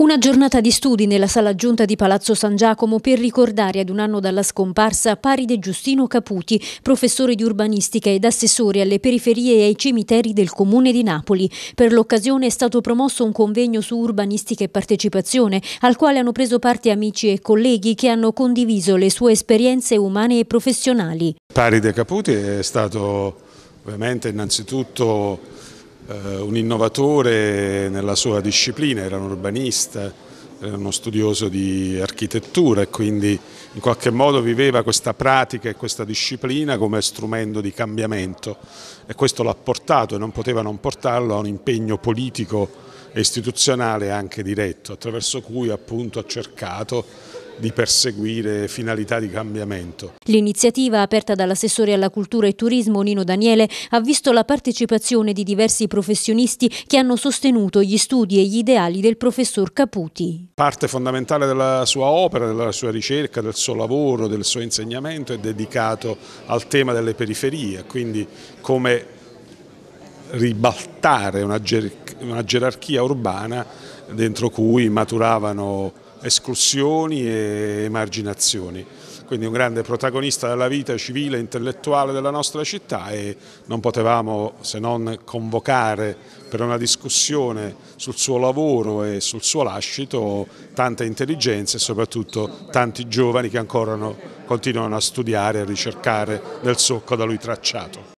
Una giornata di studi nella sala giunta di Palazzo San Giacomo per ricordare ad un anno dalla scomparsa Paride Giustino Caputi, professore di urbanistica ed assessore alle periferie e ai cimiteri del comune di Napoli. Per l'occasione è stato promosso un convegno su urbanistica e partecipazione, al quale hanno preso parte amici e colleghi che hanno condiviso le sue esperienze umane e professionali. Paride Caputi è stato ovviamente innanzitutto eh, un innovatore nella sua disciplina, era un urbanista, era uno studioso di architettura e quindi in qualche modo viveva questa pratica e questa disciplina come strumento di cambiamento e questo l'ha portato e non poteva non portarlo a un impegno politico e istituzionale anche diretto, attraverso cui appunto ha cercato di perseguire finalità di cambiamento. L'iniziativa aperta dall'assessore alla cultura e turismo Nino Daniele ha visto la partecipazione di diversi professionisti che hanno sostenuto gli studi e gli ideali del professor Caputi. Parte fondamentale della sua opera, della sua ricerca, del suo lavoro, del suo insegnamento è dedicato al tema delle periferie, quindi come ribaltare una, gerarchia urbana dentro cui maturavano esclusioni e emarginazioni. Quindi un grande protagonista della vita civile e intellettuale della nostra città e non potevamo se non convocare per una discussione sul suo lavoro e sul suo lascito tante intelligenze e soprattutto tanti giovani che ancora continuano a studiare e a ricercare nel socco da lui tracciato.